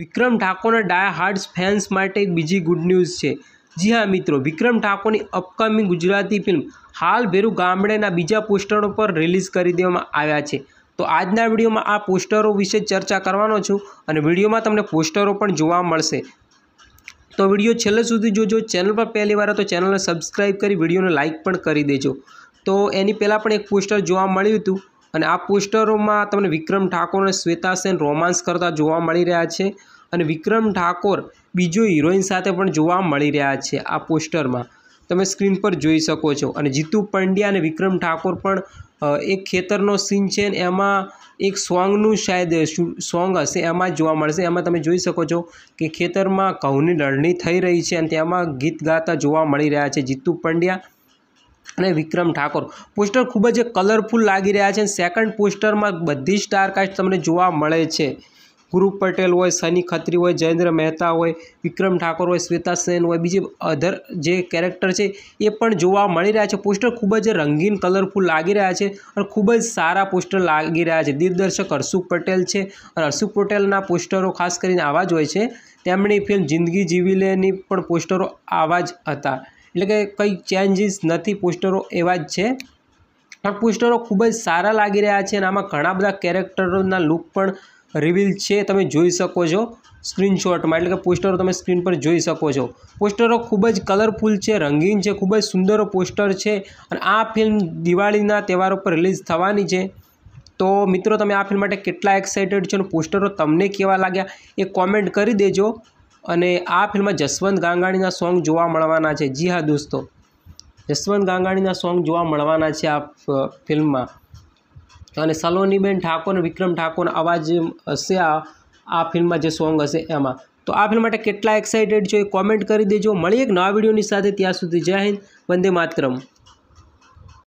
વિક્રમ ઠાકોરના ડાયા હાર્ડ્સ ફેન્સ માટે એક બીજી ગુડ ન્યૂઝ છે જી હા મિત્રો વિક્રમ ઠાકોરની અપકમિંગ ગુજરાતી ફિલ્મ હાલ ભેરુ ગામડેના બીજા પોસ્ટરો પર રિલીઝ કરી દેવામાં આવ્યા છે તો આજના વિડીયોમાં આ પોસ્ટરો વિશે ચર્ચા કરવાનો છું અને વિડીયોમાં તમને પોસ્ટરો પણ જોવા મળશે તો વિડીયો છેલ્લે સુધી જોજો ચેનલ પર પહેલી વાર તો ચેનલને સબસ્ક્રાઈબ કરી વિડીયોને લાઇક પણ કરી દેજો તો એની પહેલાં પણ એક પોસ્ટર જોવા મળ્યું હતું અને આ પોસ્ટરોમાં તમને વિક્રમ ઠાકોર અને શ્વેતા સેન રોમાન્સ કરતા જોવા મળી રહ્યા છે અને વિક્રમ ઠાકોર બીજો હિરોઈન સાથે પણ જોવા મળી રહ્યા છે આ પોસ્ટરમાં તમે સ્ક્રીન પર જોઈ શકો છો અને જીતુ પંડ્યા અને વિક્રમ ઠાકોર પણ એક ખેતરનો સીન છે ને એમાં એક સોંગનું શાયદ સોંગ હશે એમાં જોવા મળશે એમાં તમે જોઈ શકો છો કે ખેતરમાં ઘઉંની લણણી થઈ રહી છે અને તેમાં ગીત ગાતા જોવા મળી રહ્યા છે જીતુ પંડ્યા અને વિક્રમ ઠાકોર પોસ્ટર ખૂબ જ કલરફુલ લાગી રહ્યા છે સેકન્ડ પોસ્ટરમાં બધી સ્ટારકાસ્ટ તમને જોવા મળે છે ગુરુ પટેલ હોય સની ખત્રી હોય જયેન્દ્ર મહેતા હોય વિક્રમ ઠાકોર હોય શ્વેતા સેન હોય બીજી અધર જે કેરેક્ટર છે એ પણ જોવા મળી રહ્યા છે પોસ્ટર ખૂબ જ રંગીન કલરફુલ લાગી રહ્યા છે અને ખૂબ જ સારા પોસ્ટર લાગી રહ્યા છે દિગ્દર્શક હર્ષુખ પટેલ છે અને હર્ષુખ પટેલના પોસ્ટરો ખાસ કરીને આવા જ હોય છે તેમની ફિલ્મ જિંદગી જીવી લેની પણ પોસ્ટરો આવા જ હતા એટલે કે કંઈ ચેન્જીસ નથી પોસ્ટરો એવા જ છે આ પોસ્ટરો ખૂબ જ સારા લાગી રહ્યા છે અને આમાં ઘણા બધા કેરેક્ટરોના લુક પણ રિવીલ છે તમે જોઈ શકો છો સ્ક્રીનશોટમાં એટલે કે પોસ્ટરો તમે સ્ક્રીન પર જોઈ શકો છો પોસ્ટરો ખૂબ જ કલરફુલ છે રંગીન છે ખૂબ જ સુંદર પોસ્ટર છે અને આ ફિલ્મ દિવાળીના તહેવારો પર રિલીઝ થવાની છે તો મિત્રો તમે આ ફિલ્મ માટે કેટલા એક્સાઇટેડ છો અને પોસ્ટરો તમને કેવા લાગ્યા એ કોમેન્ટ કરી દેજો અને આ ફિલ્મમાં જસવંત ગાંગાણીના સોંગ જોવા મળવાના છે જી હા દોસ્તો જસવંત ગાંગાણીના સોંગ જોવા મળવાના છે આ ફિલ્મમાં અને સલોનીબેન ઠાકોર અને વિક્રમ ઠાકોરનો અવાજ હશે આ આ ફિલ્મમાં જે સોંગ હશે એમાં તો આ ફિલ્મ માટે કેટલા એક્સાઇટેડ છો એ કોમેન્ટ કરી દેજો મળીએ એક નવા વિડીયોની સાથે ત્યાં સુધી જય હિન્દ વંદે માતરમ